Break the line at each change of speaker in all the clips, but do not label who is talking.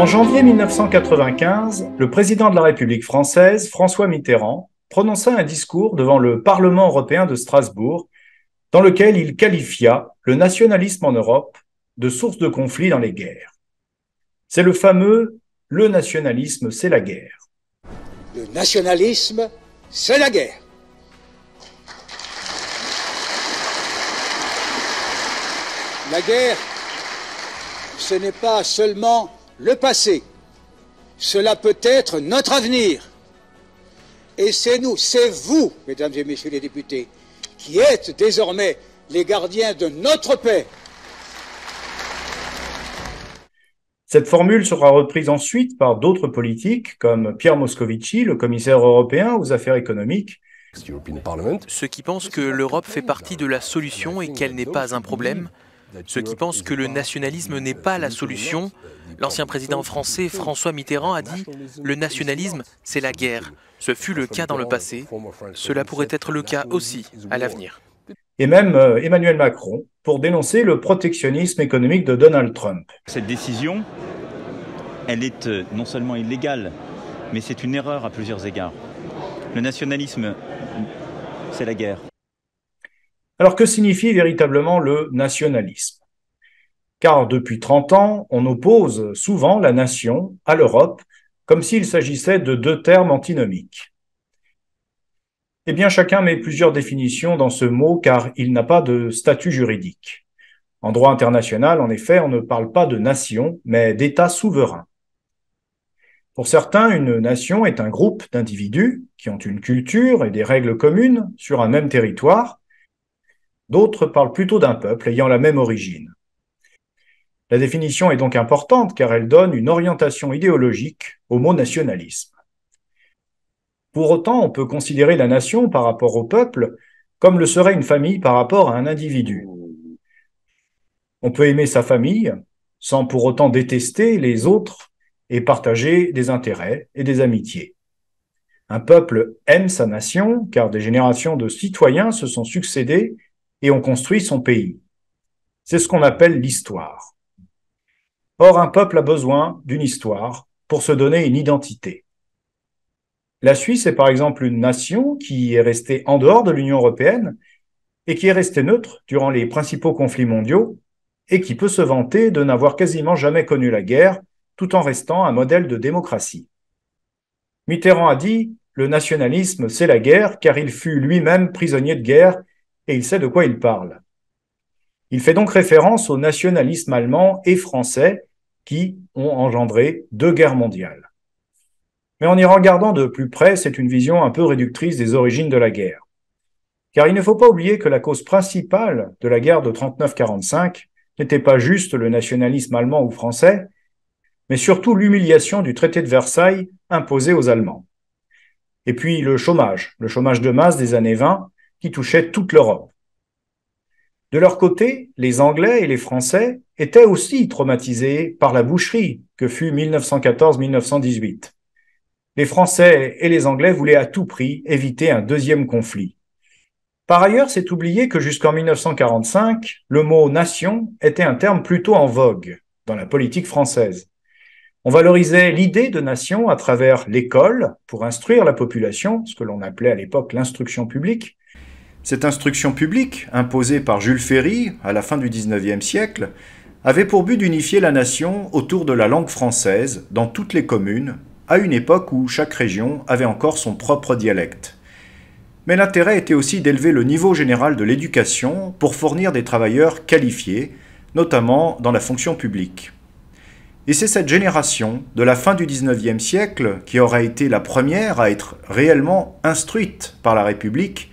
En janvier 1995, le président de la République française, François Mitterrand, prononça un discours devant le Parlement européen de Strasbourg dans lequel il qualifia le nationalisme en Europe de source de conflit dans les guerres. C'est le fameux Le nationalisme, c'est la guerre. Le nationalisme, c'est la guerre. La guerre, ce n'est pas seulement le passé, cela peut être notre avenir. Et c'est nous, c'est vous, mesdames et messieurs les députés, qui êtes désormais les gardiens de notre paix. Cette formule sera reprise ensuite par d'autres politiques comme Pierre Moscovici, le commissaire européen aux affaires économiques, ceux qui pensent que l'Europe fait partie de la solution et qu'elle n'est pas un problème, ceux qui pensent que le nationalisme n'est pas la solution, l'ancien président français François Mitterrand a dit ⁇ Le nationalisme, c'est la guerre. Ce fut le cas dans le passé. Cela pourrait être le cas aussi à l'avenir. ⁇ Et même euh, Emmanuel Macron pour dénoncer le protectionnisme économique de Donald Trump. Cette décision, elle est euh, non seulement illégale, mais c'est une erreur à plusieurs égards. Le nationalisme, c'est la guerre. Alors que signifie véritablement le nationalisme Car depuis 30 ans, on oppose souvent la nation à l'Europe comme s'il s'agissait de deux termes antinomiques. Eh bien, chacun met plusieurs définitions dans ce mot car il n'a pas de statut juridique. En droit international, en effet, on ne parle pas de nation, mais d'État souverain. Pour certains, une nation est un groupe d'individus qui ont une culture et des règles communes sur un même territoire, D'autres parlent plutôt d'un peuple ayant la même origine. La définition est donc importante car elle donne une orientation idéologique au mot nationalisme. Pour autant, on peut considérer la nation par rapport au peuple comme le serait une famille par rapport à un individu. On peut aimer sa famille sans pour autant détester les autres et partager des intérêts et des amitiés. Un peuple aime sa nation car des générations de citoyens se sont succédé et on construit son pays. C'est ce qu'on appelle l'histoire. Or, un peuple a besoin d'une histoire pour se donner une identité. La Suisse est par exemple une nation qui est restée en dehors de l'Union européenne et qui est restée neutre durant les principaux conflits mondiaux et qui peut se vanter de n'avoir quasiment jamais connu la guerre tout en restant un modèle de démocratie. Mitterrand a dit Le nationalisme, c'est la guerre, car il fut lui-même prisonnier de guerre et il sait de quoi il parle. Il fait donc référence au nationalisme allemand et français qui ont engendré deux guerres mondiales. Mais en y regardant de plus près, c'est une vision un peu réductrice des origines de la guerre. Car il ne faut pas oublier que la cause principale de la guerre de 39-45 n'était pas juste le nationalisme allemand ou français, mais surtout l'humiliation du traité de Versailles imposé aux Allemands. Et puis le chômage, le chômage de masse des années 20, qui touchait toute l'Europe. De leur côté, les Anglais et les Français étaient aussi traumatisés par la boucherie que fut 1914-1918. Les Français et les Anglais voulaient à tout prix éviter un deuxième conflit. Par ailleurs, c'est oublié que jusqu'en 1945, le mot nation était un terme plutôt en vogue dans la politique française. On valorisait l'idée de nation à travers l'école pour instruire la population, ce que l'on appelait à l'époque l'instruction publique, cette instruction publique, imposée par Jules Ferry à la fin du XIXe siècle, avait pour but d'unifier la nation autour de la langue française dans toutes les communes, à une époque où chaque région avait encore son propre dialecte. Mais l'intérêt était aussi d'élever le niveau général de l'éducation pour fournir des travailleurs qualifiés, notamment dans la fonction publique. Et c'est cette génération de la fin du XIXe siècle qui aura été la première à être réellement instruite par la République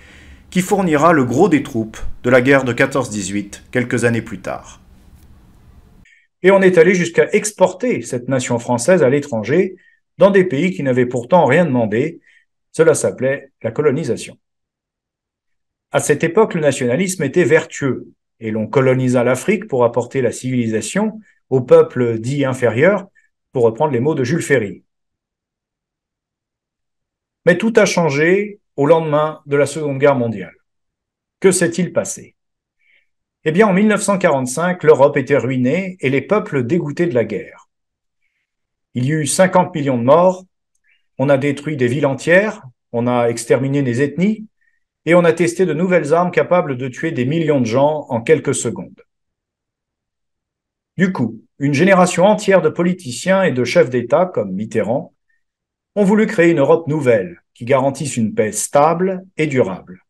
qui fournira le gros des troupes de la guerre de 14-18 quelques années plus tard. Et on est allé jusqu'à exporter cette nation française à l'étranger, dans des pays qui n'avaient pourtant rien demandé. Cela s'appelait la colonisation. À cette époque, le nationalisme était vertueux, et l'on colonisa l'Afrique pour apporter la civilisation aux peuples dits inférieurs, pour reprendre les mots de Jules Ferry. Mais tout a changé au lendemain de la Seconde Guerre mondiale. Que s'est-il passé Eh bien, en 1945, l'Europe était ruinée et les peuples dégoûtés de la guerre. Il y eut 50 millions de morts, on a détruit des villes entières, on a exterminé des ethnies, et on a testé de nouvelles armes capables de tuer des millions de gens en quelques secondes. Du coup, une génération entière de politiciens et de chefs d'État, comme Mitterrand, ont voulu créer une Europe nouvelle, qui garantissent une paix stable et durable.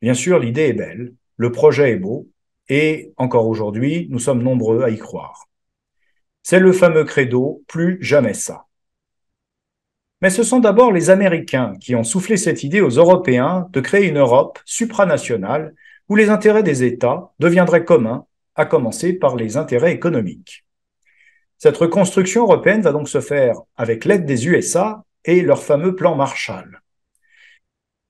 Bien sûr, l'idée est belle, le projet est beau, et encore aujourd'hui, nous sommes nombreux à y croire. C'est le fameux credo plus jamais ça. Mais ce sont d'abord les Américains qui ont soufflé cette idée aux Européens de créer une Europe supranationale où les intérêts des États deviendraient communs, à commencer par les intérêts économiques. Cette reconstruction européenne va donc se faire avec l'aide des USA et leur fameux plan Marshall.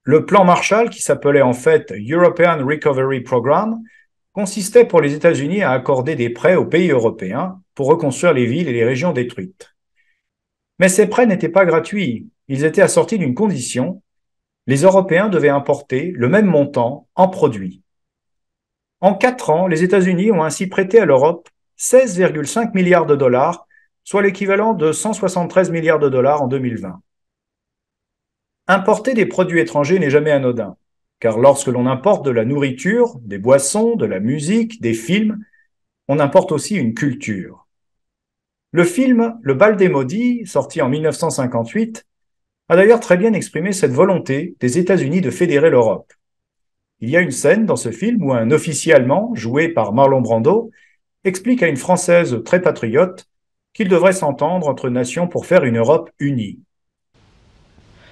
Le plan Marshall, qui s'appelait en fait European Recovery Program, consistait pour les États-Unis à accorder des prêts aux pays européens pour reconstruire les villes et les régions détruites. Mais ces prêts n'étaient pas gratuits, ils étaient assortis d'une condition, les Européens devaient importer le même montant en produits. En quatre ans, les États-Unis ont ainsi prêté à l'Europe 16,5 milliards de dollars soit l'équivalent de 173 milliards de dollars en 2020. Importer des produits étrangers n'est jamais anodin, car lorsque l'on importe de la nourriture, des boissons, de la musique, des films, on importe aussi une culture. Le film Le bal des maudits, sorti en 1958, a d'ailleurs très bien exprimé cette volonté des États-Unis de fédérer l'Europe. Il y a une scène dans ce film où un officier allemand, joué par Marlon Brando, explique à une Française très patriote qu'il devrait s'entendre entre nations pour faire une Europe unie.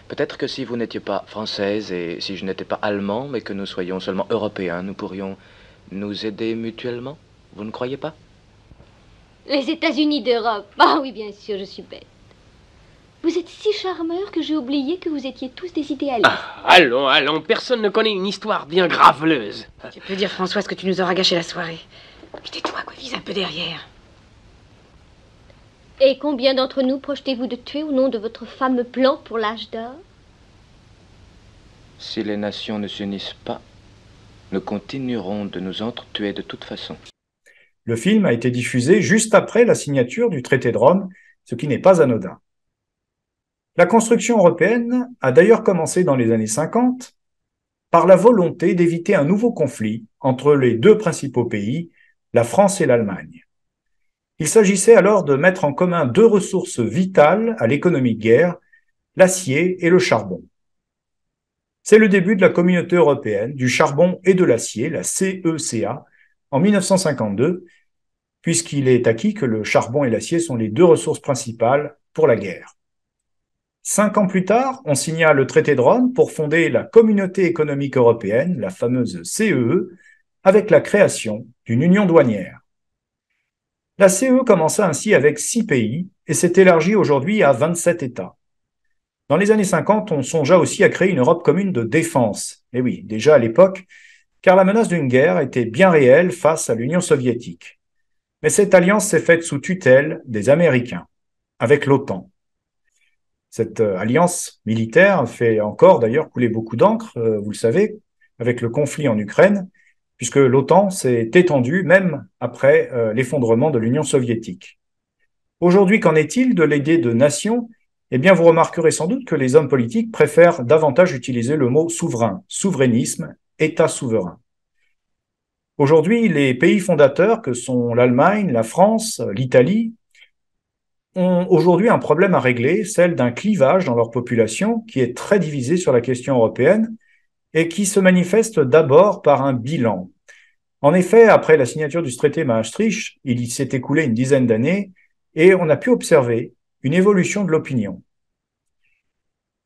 Peut-être que si vous n'étiez pas française et si je n'étais pas allemand, mais que nous soyons seulement européens, nous pourrions nous aider mutuellement. Vous ne croyez pas Les États-Unis d'Europe. Ah oui, bien sûr, je suis bête. Vous êtes si charmeur que j'ai oublié que vous étiez tous des idéalistes. Ah, allons, allons, personne ne connaît une histoire bien graveleuse. Tu peux dire, Françoise, que tu nous auras gâché la soirée. Mais tais-toi, quoi, vise un peu derrière. Et combien d'entre nous projetez-vous de tuer au nom de votre fameux plan pour l'âge d'or Si les nations ne s'unissent pas, nous continuerons de nous entretuer de toute façon. Le film a été diffusé juste après la signature du traité de Rome, ce qui n'est pas anodin. La construction européenne a d'ailleurs commencé dans les années 50 par la volonté d'éviter un nouveau conflit entre les deux principaux pays, la France et l'Allemagne. Il s'agissait alors de mettre en commun deux ressources vitales à l'économie de guerre, l'acier et le charbon. C'est le début de la communauté européenne du charbon et de l'acier, la CECA, en 1952, puisqu'il est acquis que le charbon et l'acier sont les deux ressources principales pour la guerre. Cinq ans plus tard, on signa le traité de Rome pour fonder la communauté économique européenne, la fameuse CEE, e, avec la création d'une union douanière. La CE commença ainsi avec six pays et s'est élargie aujourd'hui à 27 États. Dans les années 50, on songea aussi à créer une Europe commune de défense. Et eh oui, déjà à l'époque, car la menace d'une guerre était bien réelle face à l'Union soviétique. Mais cette alliance s'est faite sous tutelle des Américains, avec l'OTAN. Cette euh, alliance militaire fait encore d'ailleurs couler beaucoup d'encre, euh, vous le savez, avec le conflit en Ukraine, puisque l'OTAN s'est étendue même après euh, l'effondrement de l'Union soviétique. Aujourd'hui, qu'en est-il de l'idée de nation Eh bien, vous remarquerez sans doute que les hommes politiques préfèrent davantage utiliser le mot souverain, souverainisme, État souverain. Aujourd'hui, les pays fondateurs que sont l'Allemagne, la France, l'Italie, ont aujourd'hui un problème à régler, celle d'un clivage dans leur population qui est très divisé sur la question européenne, et qui se manifeste d'abord par un bilan. En effet, après la signature du traité Maastricht, il s'est écoulé une dizaine d'années et on a pu observer une évolution de l'opinion.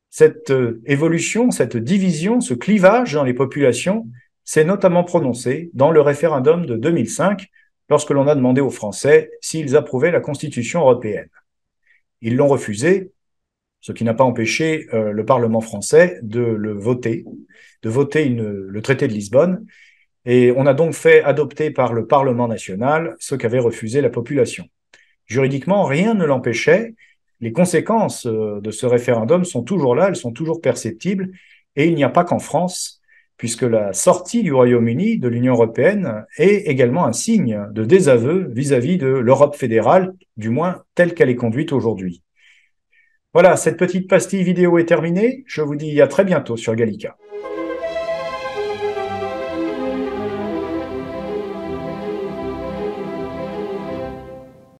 Cette euh, évolution, cette division, ce clivage dans les populations s'est notamment prononcé dans le référendum de 2005 lorsque l'on a demandé aux Français s'ils approuvaient la Constitution européenne. Ils l'ont refusé, ce qui n'a pas empêché euh, le Parlement français de le voter de voter le traité de Lisbonne. Et on a donc fait adopter par le Parlement national ce qu'avait refusé la population. Juridiquement, rien ne l'empêchait. Les conséquences euh, de ce référendum sont toujours là, elles sont toujours perceptibles. Et il n'y a pas qu'en France, puisque la sortie du Royaume-Uni de l'Union européenne est également un signe de désaveu vis à -vis de l'Europe fédérale, du moins telle qu'elle est conduite aujourd'hui. Voilà, cette petite pastille vidéo est terminée. Je vous dis à très bientôt sur Gallica.